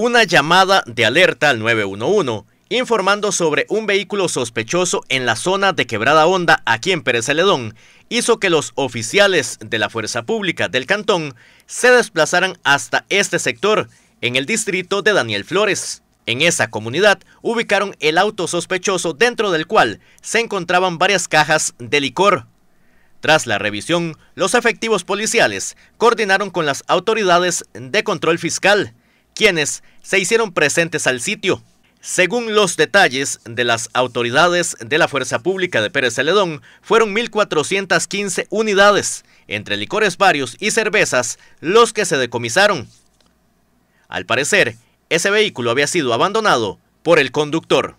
una llamada de alerta al 911 informando sobre un vehículo sospechoso en la zona de Quebrada Honda aquí en Pérez Celedón, hizo que los oficiales de la Fuerza Pública del Cantón se desplazaran hasta este sector, en el distrito de Daniel Flores. En esa comunidad ubicaron el auto sospechoso dentro del cual se encontraban varias cajas de licor. Tras la revisión, los efectivos policiales coordinaron con las autoridades de control fiscal quienes se hicieron presentes al sitio. Según los detalles de las autoridades de la Fuerza Pública de Pérez Celedón, fueron 1.415 unidades, entre licores varios y cervezas, los que se decomisaron. Al parecer, ese vehículo había sido abandonado por el conductor.